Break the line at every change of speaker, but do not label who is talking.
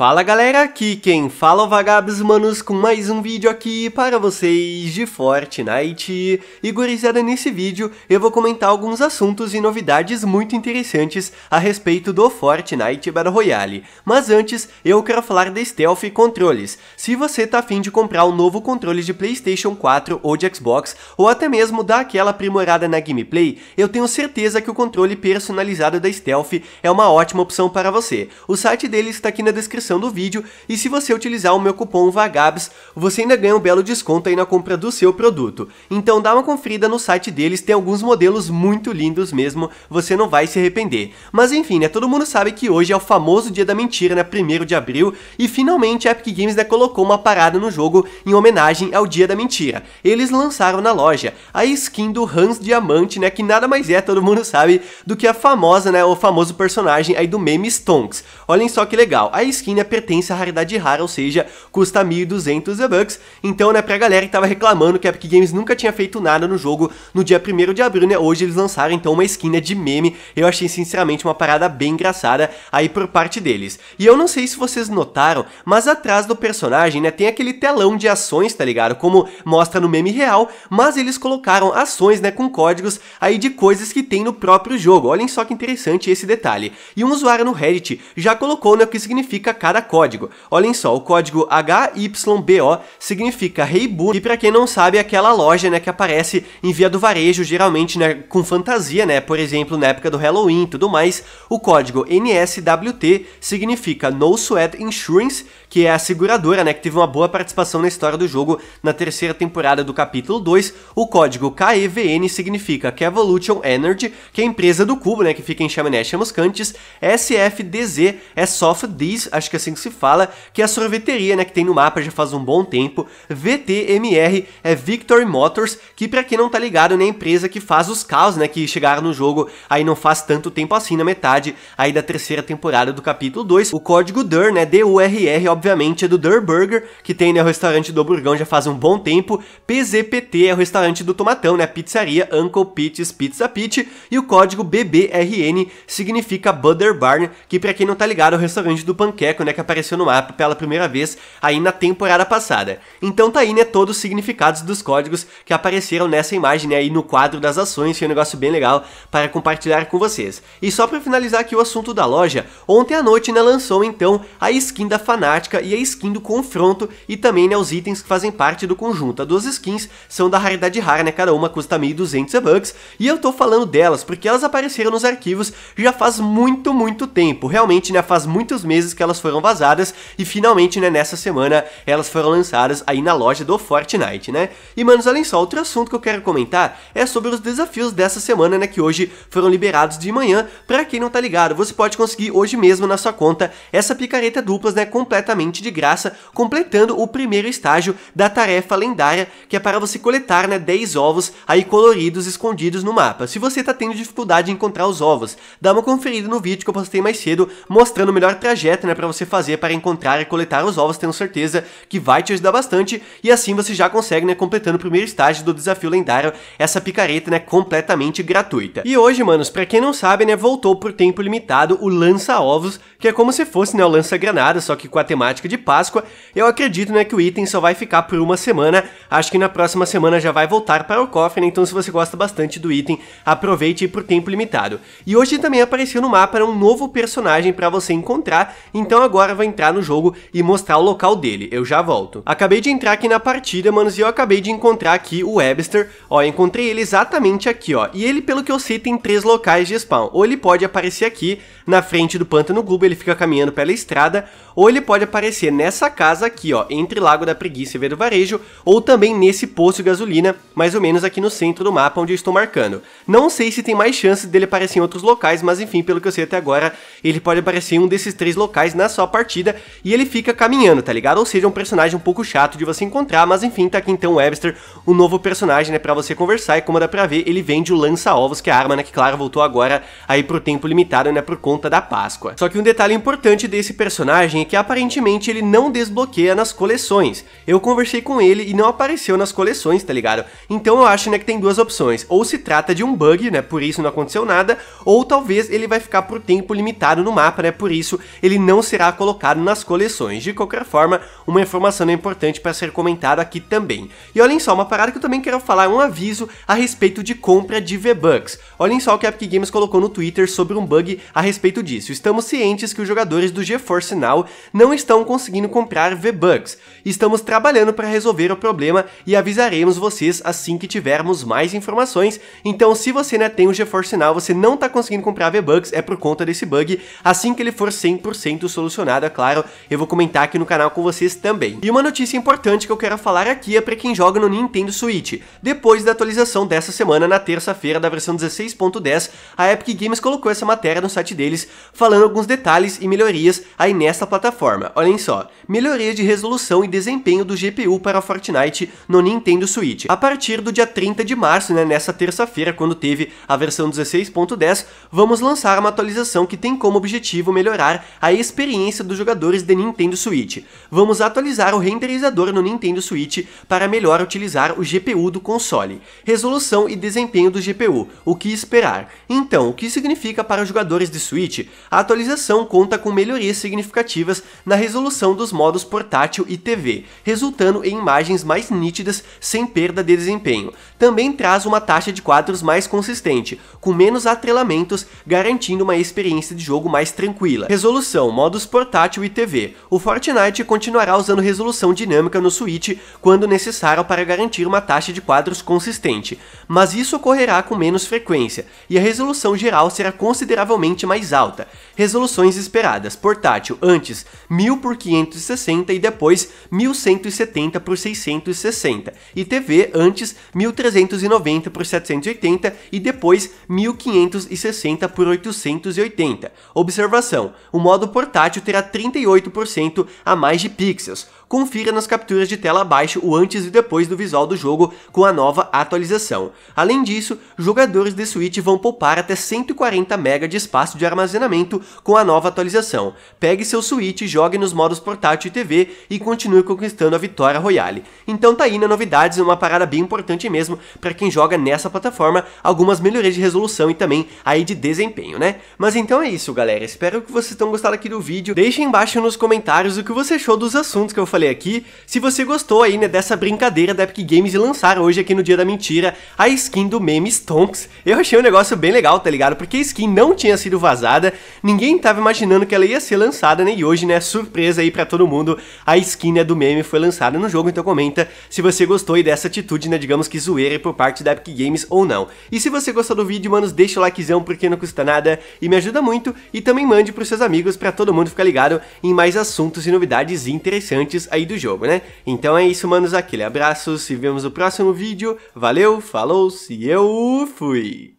Fala galera, aqui quem fala é o Vagabos Manos com mais um vídeo aqui para vocês de Fortnite. E gurizada, nesse vídeo eu vou comentar alguns assuntos e novidades muito interessantes a respeito do Fortnite Battle Royale. Mas antes, eu quero falar da Stealth e controles. Se você tá afim de comprar um novo controle de Playstation 4 ou de Xbox, ou até mesmo dar aquela aprimorada na gameplay, eu tenho certeza que o controle personalizado da Stealth é uma ótima opção para você. O site dele está aqui na descrição descrição do vídeo e se você utilizar o meu cupom VAGABS, você ainda ganha um belo desconto aí na compra do seu produto. Então dá uma conferida no site deles, tem alguns modelos muito lindos mesmo, você não vai se arrepender. Mas enfim, né, todo mundo sabe que hoje é o famoso dia da mentira, né, 1 de abril, e finalmente a Epic Games né, colocou uma parada no jogo em homenagem ao dia da mentira. Eles lançaram na loja a skin do Hans Diamante, né, que nada mais é, todo mundo sabe, do que a famosa, né, o famoso personagem aí do meme Stonks. Olhem só que legal, a skin né, ilha pertence à raridade rara, ou seja, custa 1.200 bucks. Então, né, pra galera que tava reclamando que a Epic Games nunca tinha feito nada no jogo no dia 1 de abril, né, hoje eles lançaram então uma skin né, de meme. Eu achei sinceramente uma parada bem engraçada aí por parte deles. E eu não sei se vocês notaram, mas atrás do personagem, né, tem aquele telão de ações, tá ligado? Como mostra no meme real, mas eles colocaram ações, né, com códigos aí de coisas que tem no próprio jogo. Olhem só que interessante esse detalhe. E um usuário no Reddit já colocou, né, o que significa cada código. Olhem só, o código HYBO significa Rei hey Bull, e para quem não sabe, é aquela loja, né, que aparece em via do varejo, geralmente, né, com fantasia, né, por exemplo, na época do Halloween e tudo mais. O código NSWT significa No Sweat Insurance, que é a seguradora, né, que teve uma boa participação na história do jogo na terceira temporada do capítulo 2. O código KEVN significa Kevolution Energy, que é a empresa do cubo, né, que fica em Chaminés Chamuscantes. SFDZ é Soft Diz, acho que assim que se fala, que é a sorveteria, né, que tem no mapa já faz um bom tempo. VTMR é Victory Motors, que para quem não tá ligado, né, é a empresa que faz os carros, né, que chegaram no jogo aí não faz tanto tempo assim, na metade aí da terceira temporada do capítulo 2. O código DUR, né, D-U-R-R, obviamente é do Durr Burger, que tem, né, o restaurante do Burgão já faz um bom tempo. PZPT é o restaurante do Tomatão, né, pizzaria Uncle Pete's Pizza Pete, e o código BBRN significa Butter Barn, que para quem não tá ligado é o restaurante do Panqueco, né, que apareceu no mapa pela primeira vez aí na temporada passada. Então tá aí, né, todos os significados dos códigos que apareceram nessa imagem né, aí no quadro das ações, Que é um negócio bem legal para compartilhar com vocês. E só para finalizar aqui o assunto da loja, ontem à noite, né, lançou então a skin da Fanática e a skin do Confronto e também, né, os itens que fazem parte do conjunto. As duas skins são da raridade rara, né, cada uma custa 1.200 bucks e eu tô falando delas porque elas apareceram nos arquivos já faz muito, muito tempo. Realmente, né, faz muitos meses que elas foram foram vazadas e finalmente, né, nessa semana elas foram lançadas aí na loja do Fortnite, né? E manos, além só, outro assunto que eu quero comentar é sobre os desafios dessa semana, né, que hoje foram liberados de manhã. Para quem não tá ligado, você pode conseguir hoje mesmo na sua conta essa picareta duplas, né, completamente de graça, completando o primeiro estágio da tarefa lendária, que é para você coletar, né, 10 ovos aí coloridos escondidos no mapa. Se você tá tendo dificuldade em encontrar os ovos, dá uma conferida no vídeo que eu postei mais cedo, mostrando o melhor trajeto, né, para você você fazer para encontrar e coletar os ovos, tenho certeza que vai te ajudar bastante, e assim você já consegue, né, completando o primeiro estágio do desafio lendário, essa picareta, né, completamente gratuita. E hoje, manos, para quem não sabe, né, voltou por tempo limitado o lança-ovos, que é como se fosse, né, o lança-granada, só que com a temática de Páscoa, eu acredito, né, que o item só vai ficar por uma semana, acho que na próxima semana já vai voltar para o cofre, né, então se você gosta bastante do item, aproveite por tempo limitado. E hoje também apareceu no mapa um novo personagem para você encontrar, então agora agora vai entrar no jogo e mostrar o local dele, eu já volto. Acabei de entrar aqui na partida, manos, e eu acabei de encontrar aqui o Webster, ó, encontrei ele exatamente aqui, ó, e ele, pelo que eu sei, tem três locais de spawn, ou ele pode aparecer aqui, na frente do Pântano Globo, ele fica caminhando pela estrada, ou ele pode aparecer nessa casa aqui, ó, entre Lago da Preguiça e Vero Varejo, ou também nesse posto de gasolina, mais ou menos aqui no centro do mapa onde eu estou marcando. Não sei se tem mais chances dele aparecer em outros locais, mas enfim, pelo que eu sei até agora, ele pode aparecer em um desses três locais na sua partida e ele fica caminhando, tá ligado? Ou seja, um personagem um pouco chato de você encontrar, mas enfim, tá aqui então o Webster, um novo personagem, né, pra você conversar e como dá pra ver, ele vende o lança-ovos, que é a arma, né, que claro, voltou agora aí pro tempo limitado, né, por conta da Páscoa. Só que um detalhe importante desse personagem é que aparentemente ele não desbloqueia nas coleções. Eu conversei com ele e não apareceu nas coleções, tá ligado? Então eu acho, né, que tem duas opções. Ou se trata de um bug, né, por isso não aconteceu nada, ou talvez ele vai ficar por tempo limitado no mapa, né, por isso ele não será colocado nas coleções. De qualquer forma, uma informação é importante para ser comentada aqui também. E olhem só, uma parada que eu também quero falar, um aviso a respeito de compra de V-Bucks. Olhem só o que a Epic Games colocou no Twitter sobre um bug a respeito disso. Estamos cientes que os jogadores do GeForce Now não estão conseguindo comprar V-Bucks. Estamos trabalhando para resolver o problema e avisaremos vocês assim que tivermos mais informações. Então, se você ainda né, tem o GeForce Now, você não está conseguindo comprar V-Bucks, é por conta desse bug. Assim que ele for 100% solucionado, é claro, eu vou comentar aqui no canal com vocês também. E uma notícia importante que eu quero falar aqui é para quem joga no Nintendo Switch. Depois da atualização dessa semana, na terça-feira da versão 16.10, a Epic Games colocou essa matéria no site deles, falando alguns detalhes e melhorias aí nessa plataforma plataforma. Olhem só, melhoria de resolução e desempenho do GPU para Fortnite no Nintendo Switch. A partir do dia 30 de março, né, nessa terça-feira, quando teve a versão 16.10, vamos lançar uma atualização que tem como objetivo melhorar a experiência dos jogadores de Nintendo Switch. Vamos atualizar o renderizador no Nintendo Switch para melhor utilizar o GPU do console. Resolução e desempenho do GPU, o que esperar? Então, o que significa para os jogadores de Switch? A atualização conta com melhorias significativas significativas na resolução dos modos portátil e TV, resultando em imagens mais nítidas sem perda de desempenho também traz uma taxa de quadros mais consistente, com menos atrelamentos, garantindo uma experiência de jogo mais tranquila. Resolução, modos portátil e TV. O Fortnite continuará usando resolução dinâmica no Switch quando necessário para garantir uma taxa de quadros consistente, mas isso ocorrerá com menos frequência, e a resolução geral será consideravelmente mais alta. Resoluções esperadas, portátil, antes 1000 por 560 e depois 1170 por 660, e TV antes 1300 390 por 780 e depois 1560 por 880. Observação, o modo portátil terá 38% a mais de pixels. Confira nas capturas de tela abaixo o antes e depois do visual do jogo com a nova atualização. Além disso, jogadores de Switch vão poupar até 140 MB de espaço de armazenamento com a nova atualização. Pegue seu Switch, jogue nos modos portátil e TV e continue conquistando a vitória royale. Então tá aí na né, novidades, uma parada bem importante mesmo para quem joga nessa plataforma, algumas melhorias de resolução e também aí de desempenho, né? Mas então é isso, galera. Espero que vocês tenham gostado aqui do vídeo. Deixem embaixo nos comentários o que você achou dos assuntos que eu falei aqui. Se você gostou aí, né, dessa brincadeira da Epic Games de lançar hoje aqui no Dia da Mentira a skin do meme Stonks. Eu achei um negócio bem legal, tá ligado? Porque a skin não tinha sido vazada, ninguém tava imaginando que ela ia ser lançada, né? E hoje, né, surpresa aí para todo mundo, a skin né, do meme foi lançada no jogo, então comenta se você gostou e dessa atitude, né, digamos que zoeira por parte da Epic Games ou não. E se você gostou do vídeo, manos, deixa o likezão porque não custa nada e me ajuda muito e também mande pros seus amigos para todo mundo ficar ligado em mais assuntos e novidades interessantes aí do jogo, né? Então é isso, manos, aquele abraço, se vemos no próximo vídeo, valeu, falou, se eu fui!